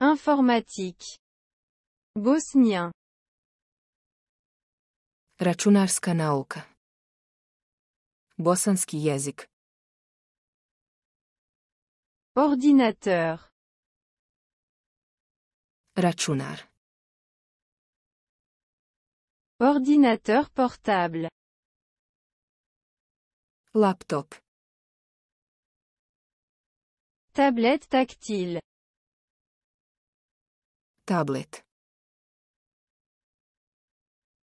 Informatique. Bosnien. Računarska nauka. Bosanski jezik. Ordinateur. Računar. Ordinateur portable. Laptop. Tablette tactile. Tablet.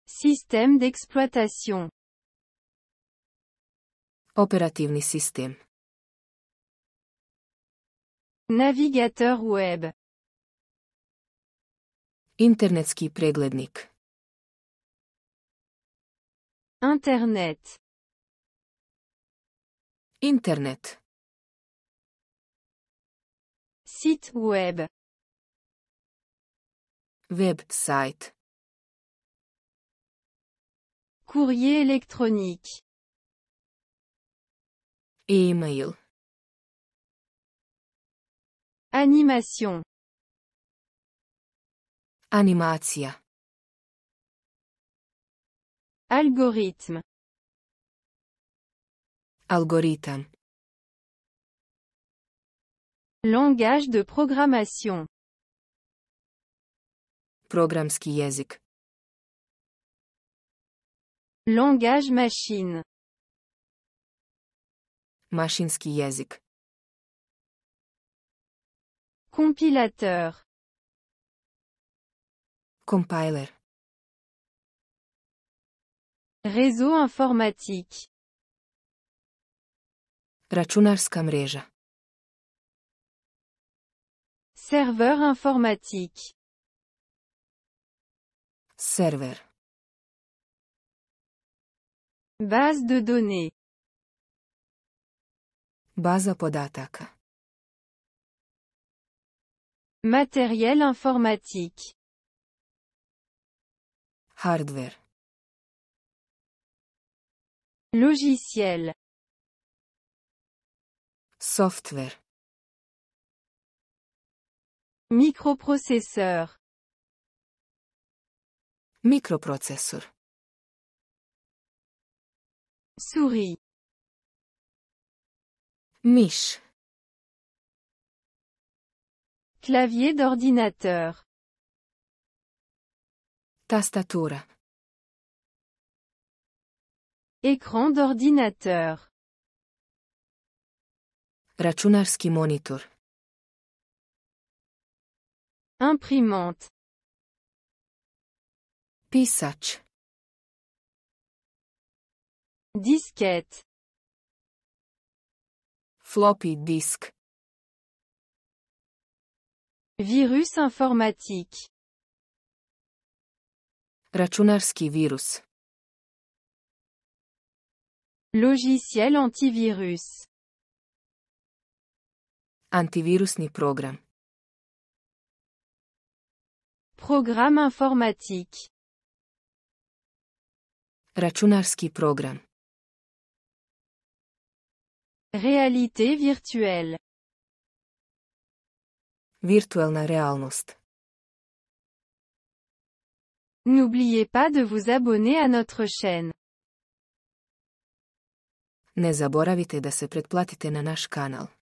Système d'exploitation. Operativni système. Navigateur web. Internetski preglednik. Internet. Internet. Site web. Website. Courrier électronique. Email. Animation. Animatia. Algorithme. Algorithme. Langage de programmation. Programski Langage machine. machine jezik. Compilateur. Compiler. Réseau informatique. Računarska Serveur informatique. Server. Base de données. Baza podataka. Matériel informatique. Hardware. Logiciel. Software. Microprocesseur. Microprocesseur. Souris. Miche. Clavier d'ordinateur. Tastatura. Écran d'ordinateur. Računarski monitor. Imprimante. Disquette. Floppy disk. Virus informatique. rachunarski virus. Logiciel antivirus. Antivirusni program. Programme informatique. Računarski program. Realite virtuelle. Virtualna realnost. N'oubliez pas de vous abonner Ne zaboravite da se pretplatite na naš kanal.